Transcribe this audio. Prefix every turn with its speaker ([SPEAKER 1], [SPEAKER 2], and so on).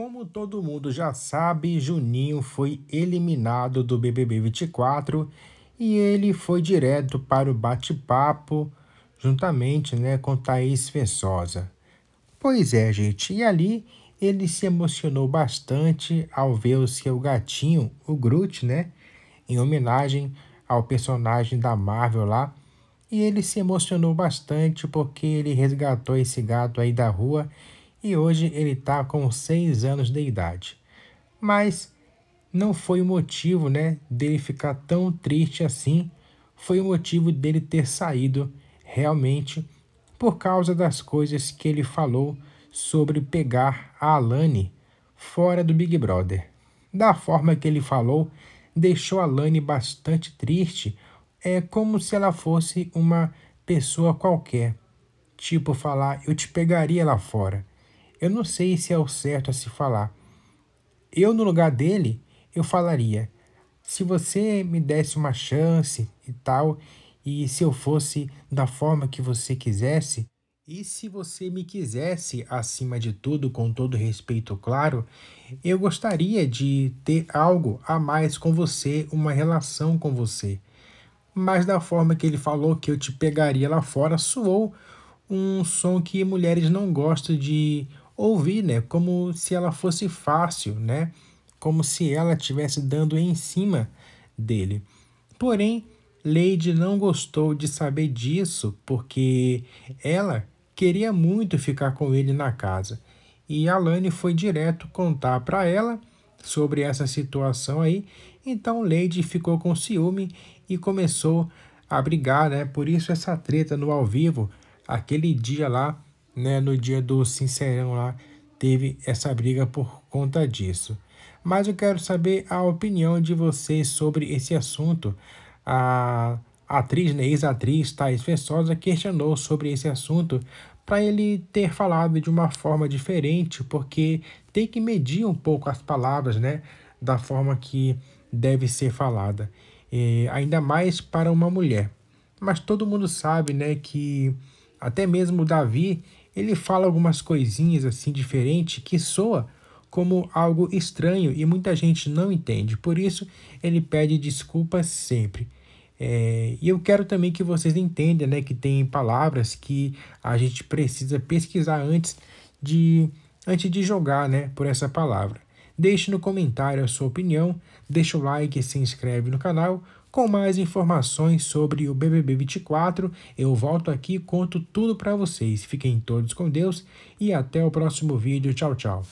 [SPEAKER 1] Como todo mundo já sabe, Juninho foi eliminado do BBB 24 e ele foi direto para o bate-papo juntamente né, com Thaís Fensosa. Pois é, gente, e ali ele se emocionou bastante ao ver o seu gatinho, o Groot, né, em homenagem ao personagem da Marvel lá. E ele se emocionou bastante porque ele resgatou esse gato aí da rua e hoje ele está com 6 anos de idade. Mas não foi o motivo né, dele ficar tão triste assim, foi o motivo dele ter saído realmente por causa das coisas que ele falou sobre pegar a Alane fora do Big Brother. Da forma que ele falou, deixou a Alane bastante triste, é como se ela fosse uma pessoa qualquer. Tipo falar, eu te pegaria lá fora. Eu não sei se é o certo a se falar. Eu, no lugar dele, eu falaria: se você me desse uma chance e tal, e se eu fosse da forma que você quisesse, e se você me quisesse, acima de tudo, com todo respeito, claro, eu gostaria de ter algo a mais com você, uma relação com você. Mas da forma que ele falou que eu te pegaria lá fora, soou um som que mulheres não gostam de ouvir, né? Como se ela fosse fácil, né? Como se ela estivesse dando em cima dele. Porém, Lady não gostou de saber disso porque ela queria muito ficar com ele na casa. E Alane foi direto contar para ela sobre essa situação aí. Então Lady ficou com ciúme e começou a brigar, né? Por isso essa treta no ao vivo, aquele dia lá né, no dia do Sincerão lá, teve essa briga por conta disso. Mas eu quero saber a opinião de vocês sobre esse assunto. A atriz, né, ex-atriz Thais Fessosa questionou sobre esse assunto para ele ter falado de uma forma diferente, porque tem que medir um pouco as palavras, né, da forma que deve ser falada, e ainda mais para uma mulher. Mas todo mundo sabe, né, que até mesmo Davi, ele fala algumas coisinhas assim diferente que soa como algo estranho e muita gente não entende. Por isso, ele pede desculpas sempre. É, e eu quero também que vocês entendam né, que tem palavras que a gente precisa pesquisar antes de, antes de jogar né, por essa palavra. Deixe no comentário a sua opinião, Deixe o like e se inscreve no canal. Com mais informações sobre o BBB 24, eu volto aqui e conto tudo para vocês. Fiquem todos com Deus e até o próximo vídeo. Tchau, tchau.